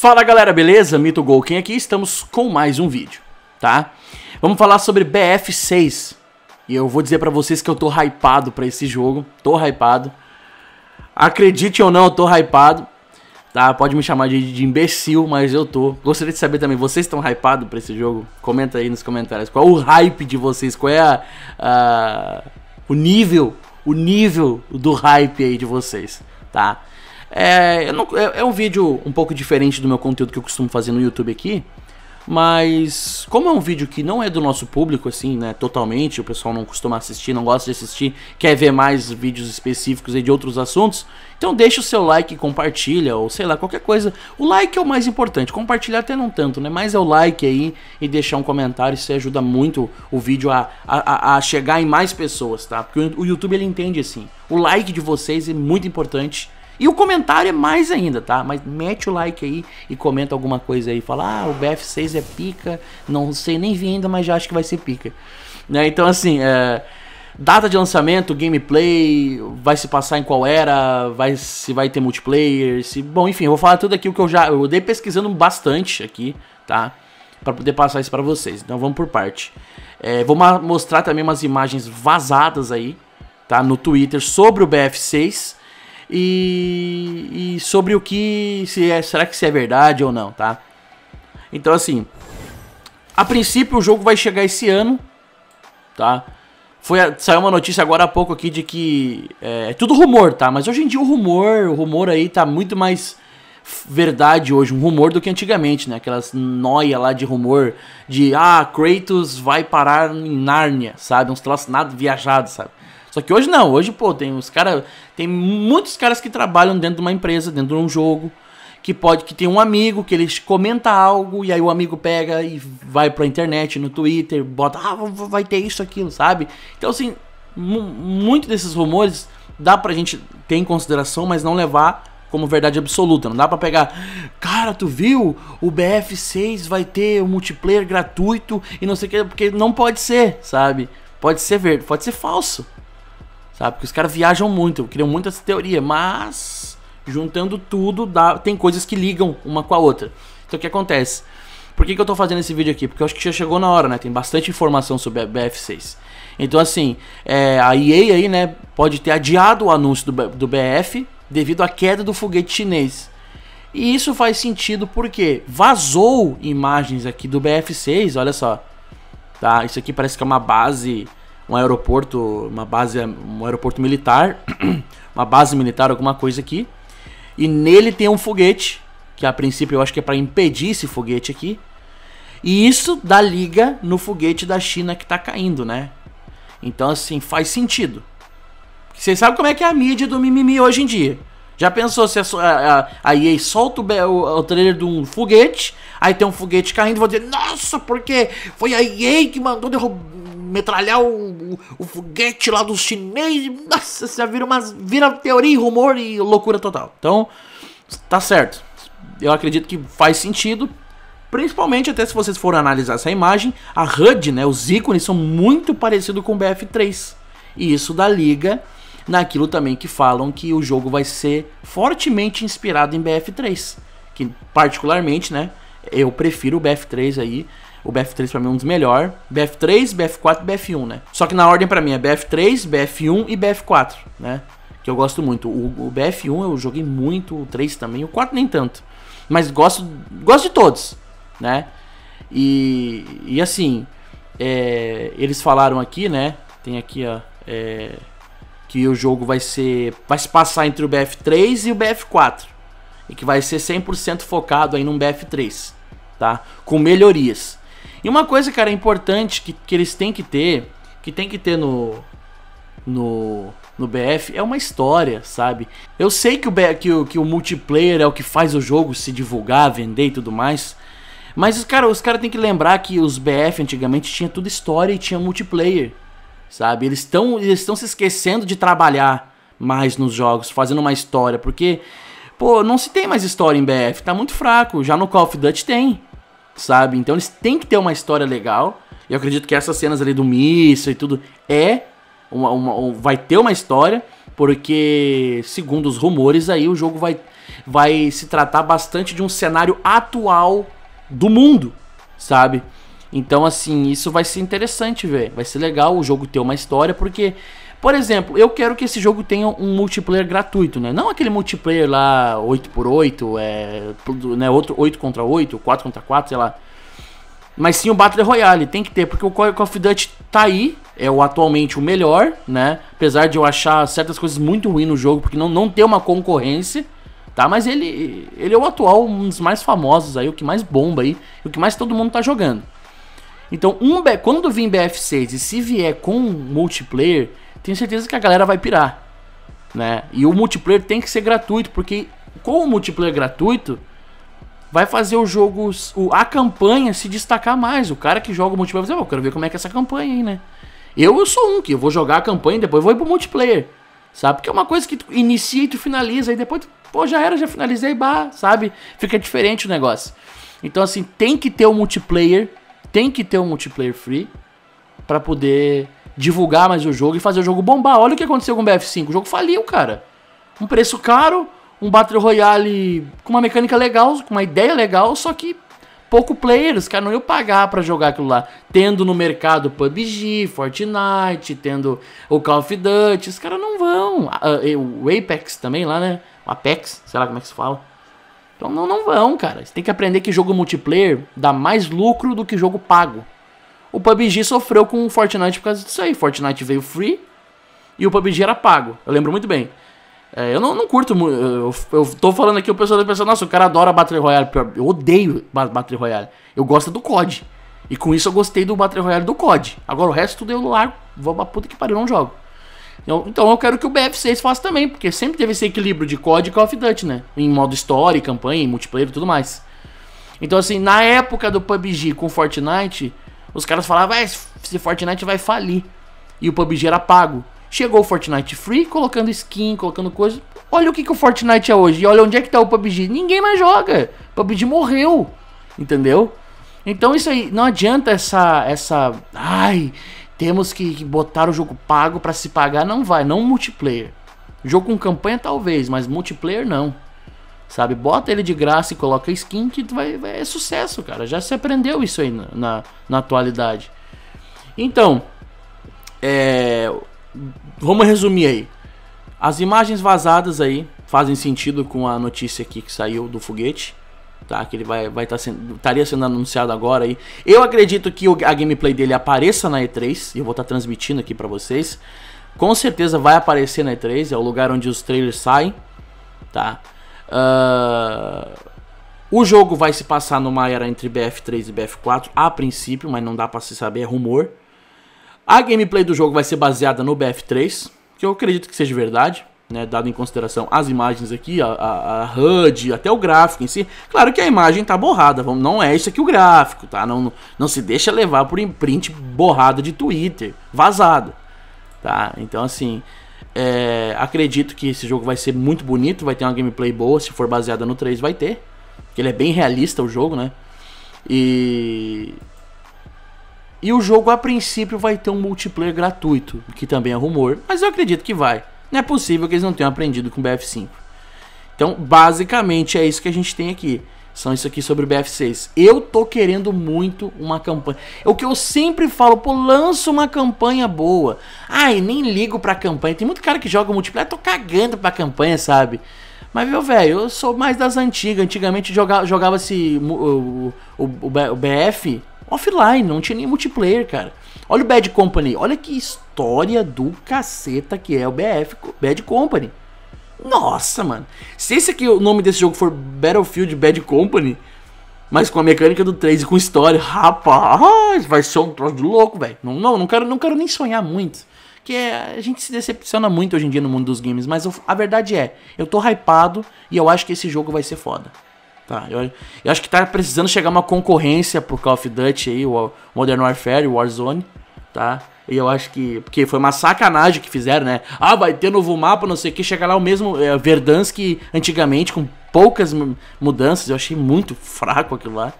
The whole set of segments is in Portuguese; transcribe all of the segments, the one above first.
Fala galera, beleza? Mito Golkin aqui, estamos com mais um vídeo, tá? Vamos falar sobre BF6 E eu vou dizer pra vocês que eu tô hypado pra esse jogo, tô hypado Acredite ou não, eu tô hypado Tá, pode me chamar de, de imbecil, mas eu tô Gostaria de saber também, vocês estão hypados pra esse jogo? Comenta aí nos comentários, qual é o hype de vocês? Qual é a, a, o nível, o nível do hype aí de vocês, tá? É, não, é, é, um vídeo um pouco diferente do meu conteúdo que eu costumo fazer no YouTube aqui. Mas como é um vídeo que não é do nosso público, assim, né? Totalmente, o pessoal não costuma assistir, não gosta de assistir, quer ver mais vídeos específicos e de outros assuntos, então deixa o seu like, compartilha, ou sei lá, qualquer coisa. O like é o mais importante, compartilhar até não tanto, né? Mas é o like aí e deixar um comentário, isso ajuda muito o vídeo a, a, a chegar em mais pessoas, tá? Porque o YouTube ele entende assim. O like de vocês é muito importante e o comentário é mais ainda, tá? Mas mete o like aí e comenta alguma coisa aí. Fala, ah, o BF6 é pica, não sei nem vi ainda, mas já acho que vai ser pica. Né? Então, assim, é... data de lançamento, gameplay, vai se passar em qual era, vai se vai ter multiplayer, se... Bom, enfim, eu vou falar tudo aqui o que eu já... Eu dei pesquisando bastante aqui, tá? para poder passar isso para vocês. Então vamos por parte. É, vou mostrar também umas imagens vazadas aí, tá? No Twitter sobre o BF6 e, e sobre o que se é, será que isso é verdade ou não, tá? Então assim, a princípio o jogo vai chegar esse ano, tá? Foi saiu uma notícia agora há pouco aqui de que é, é tudo rumor, tá? Mas hoje em dia o rumor, o rumor aí tá muito mais verdade hoje, um rumor do que antigamente, né? Aquelas noia lá de rumor de ah, Kratos vai parar em Nárnia, sabe? Uns troços nada viajados, sabe? Só que hoje não, hoje, pô, tem os cara, tem muitos caras que trabalham dentro de uma empresa, dentro de um jogo, que pode que tem um amigo que eles comenta algo e aí o amigo pega e vai pra internet, no Twitter, bota, ah, vai ter isso aquilo, sabe? Então assim, muito desses rumores dá pra gente ter em consideração, mas não levar como verdade absoluta. Não dá para pegar, cara, tu viu? O BF6 vai ter um multiplayer gratuito e não sei o que, porque não pode ser, sabe? Pode ser verdade, pode ser falso. Sabe? Porque os caras viajam muito, criam muita teoria, mas juntando tudo, dá, tem coisas que ligam uma com a outra. Então o que acontece? Por que, que eu tô fazendo esse vídeo aqui? Porque eu acho que já chegou na hora, né? Tem bastante informação sobre a BF6. Então, assim, é, a EA aí, né, pode ter adiado o anúncio do, do BF devido à queda do foguete chinês. E isso faz sentido porque vazou imagens aqui do BF6, olha só. Tá, isso aqui parece que é uma base um aeroporto, uma base, um aeroporto militar, uma base militar, alguma coisa aqui. E nele tem um foguete, que a princípio eu acho que é para impedir esse foguete aqui. E isso dá liga no foguete da China que tá caindo, né? Então assim, faz sentido. Vocês sabem como é que é a mídia do mimimi hoje em dia. Já pensou se a, a, a EA solta o, o, o, trailer de um foguete, aí tem um foguete caindo, vou dizer, nossa, porque foi a EA que mandou derrubar metralhar o, o, o foguete lá do chinês. Nossa, já vira, umas, vira teoria, rumor e loucura total. Então, tá certo. Eu acredito que faz sentido. Principalmente até se vocês forem analisar essa imagem, a HUD, né, os ícones são muito parecidos com o BF3. E isso dá liga naquilo também que falam que o jogo vai ser fortemente inspirado em BF3, que particularmente, né, eu prefiro o BF3 aí o BF3 pra mim é um dos melhores. BF3, BF4 e BF1, né? Só que na ordem pra mim é BF3, BF1 e BF4, né? Que eu gosto muito. O, o BF1 eu joguei muito, o 3 também, o 4 nem tanto. Mas gosto, gosto de todos, né? E, e assim, é, eles falaram aqui, né? Tem aqui, ó. É, que o jogo vai ser. Vai se passar entre o BF3 e o BF4. E que vai ser 100% focado aí num BF3. Tá? Com melhorias. E uma coisa, cara, importante que, que eles têm que ter, que tem que ter no, no, no BF é uma história, sabe? Eu sei que o, que o, que o multiplayer é o que faz o jogo se divulgar, vender e tudo mais. Mas, os cara, os caras têm que lembrar que os BF antigamente tinha tudo história e tinha multiplayer, sabe? Eles estão eles se esquecendo de trabalhar mais nos jogos, fazendo uma história, porque, pô, não se tem mais história em BF, tá muito fraco. Já no Call of Duty tem, sabe? Então eles têm que ter uma história legal. Eu acredito que essas cenas ali do míssil e tudo é uma, uma, vai ter uma história, porque segundo os rumores aí o jogo vai vai se tratar bastante de um cenário atual do mundo, sabe? Então assim, isso vai ser interessante, velho. Vai ser legal o jogo ter uma história, porque por exemplo, eu quero que esse jogo tenha um multiplayer gratuito, né? Não aquele multiplayer lá 8x8, é, né, outro 8 contra 8, 4 contra 4, sei lá. Mas sim o Battle Royale, tem que ter, porque o Call of Duty tá aí, é o atualmente o melhor, né? Apesar de eu achar certas coisas muito ruins no jogo, porque não, não tem uma concorrência, tá? Mas ele, ele é o atual, um dos mais famosos aí, o que mais bomba aí, o que mais todo mundo tá jogando. Então, um, quando vir BF6 e se vier com multiplayer, tenho certeza que a galera vai pirar, né? E o multiplayer tem que ser gratuito, porque com o multiplayer gratuito vai fazer o jogo, a campanha se destacar mais. O cara que joga o multiplayer vai dizer, oh, eu quero ver como é que é essa campanha aí, né? Eu, eu sou um que eu vou jogar a campanha e depois vou ir pro multiplayer, sabe? Porque é uma coisa que tu inicia e tu finaliza, e depois, tu, pô, já era, já finalizei, bah, sabe? Fica diferente o negócio. Então, assim, tem que ter o um multiplayer, tem que ter o um multiplayer free para poder divulgar mais o jogo e fazer o jogo bombar. Olha o que aconteceu com o BF5. O jogo faliu, cara. Um preço caro, um Battle Royale com uma mecânica legal, com uma ideia legal, só que pouco players, cara, não iam pagar para jogar aquilo lá. Tendo no mercado PUBG, Fortnite, tendo o Call of Duty, os caras não vão. O Apex também lá, né? O Apex, sei lá como é que se fala. Então não, não vão, cara. Você tem que aprender que jogo multiplayer dá mais lucro do que jogo pago o PUBG sofreu com o Fortnite por causa disso aí. Fortnite veio free e o PUBG era pago. Eu lembro muito bem. É, eu não, não curto muito. Eu, eu, tô falando aqui, o pessoal deve tá pensar, nossa, o cara adora Battle Royale. Eu odeio Battle Royale. Eu gosto do COD. E com isso eu gostei do Battle Royale do COD. Agora o resto tudo eu largo. Vou pra puta que pariu, não jogo. Eu, então, então eu quero que o BF6 faça também, porque sempre teve esse equilíbrio de COD e Call of Duty, né? Em modo história, campanha, multiplayer e tudo mais. Então, assim, na época do PUBG com Fortnite, os caras falavam, ah, se Fortnite vai falir. E o PUBG era pago. Chegou o Fortnite Free, colocando skin, colocando coisa. Olha o que, que o Fortnite é hoje. E olha onde é que tá o PUBG. Ninguém mais joga. O PUBG morreu. Entendeu? Então isso aí, não adianta essa. essa ai, temos que botar o jogo pago para se pagar. Não vai, não multiplayer. Jogo com campanha talvez, mas multiplayer não. Sabe? Bota ele de graça e coloca skin que vai, vai é sucesso, cara. Já se aprendeu isso aí na, na, na atualidade. Então, é, vamos resumir aí. As imagens vazadas aí fazem sentido com a notícia aqui que saiu do foguete. Tá, que ele vai vai tá sendo, estaria sendo anunciado agora aí. Eu acredito que a gameplay dele apareça na E3, e eu vou estar tá transmitindo aqui para vocês. Com certeza vai aparecer na E3, é o lugar onde os trailers saem, tá? Uh, o jogo vai se passar numa era entre BF3 e BF4, a princípio, mas não dá para se saber, é rumor. A gameplay do jogo vai ser baseada no BF3, que eu acredito que seja verdade, né, dado em consideração as imagens aqui, a, a, a, HUD, até o gráfico em si. Claro que a imagem tá borrada, vamos, não é isso aqui o gráfico, tá? Não, não, não se deixa levar por imprint borrada de Twitter, vazada, tá? Então, assim, é, acredito que esse jogo vai ser muito bonito, vai ter uma gameplay boa, se for baseada no 3 vai ter. Ele é bem realista o jogo, né? E e o jogo a princípio vai ter um multiplayer gratuito, que também é rumor, mas eu acredito que vai. Não é possível que eles não tenham aprendido com o BF5. Então, basicamente é isso que a gente tem aqui são isso aqui sobre o BF6. Eu tô querendo muito uma campanha. É o que eu sempre falo, pô, lança uma campanha boa. Ai, nem ligo pra campanha. Tem muito cara que joga multiplayer, ah, tô cagando pra campanha, sabe? Mas, meu velho, eu sou mais das antigas. Antigamente jogava, jogava-se o, o, o, BF offline, não tinha nem multiplayer, cara. Olha o Bad Company, olha que história do caceta que é o BF, Bad Company. Nossa, mano. Se esse aqui, o nome desse jogo for Battlefield Bad Company, mas com a mecânica do 3 e com história, rapaz, vai ser um troço de louco, velho. Não, não, não quero, não quero nem sonhar muito. Que é, a gente se decepciona muito hoje em dia no mundo dos games, mas eu, a verdade é, eu tô hypado e eu acho que esse jogo vai ser foda. Tá, eu, eu acho que tá precisando chegar uma concorrência pro Call of Duty aí, o Modern Warfare, o Warzone, tá? E eu acho que. Porque foi uma sacanagem que fizeram, né? Ah, vai ter novo mapa, não sei o que. Chega lá o mesmo é, Verdansk antigamente, com poucas mudanças. Eu achei muito fraco aquilo lá.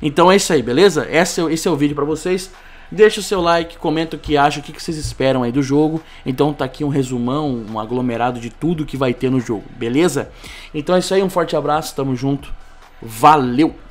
Então é isso aí, beleza? Esse, é esse é o vídeo para vocês. Deixa o seu like, comenta o que acha, o que, que vocês esperam aí do jogo. Então tá aqui um resumão, um aglomerado de tudo que vai ter no jogo, beleza? Então é isso aí, um forte abraço, tamo junto. Valeu!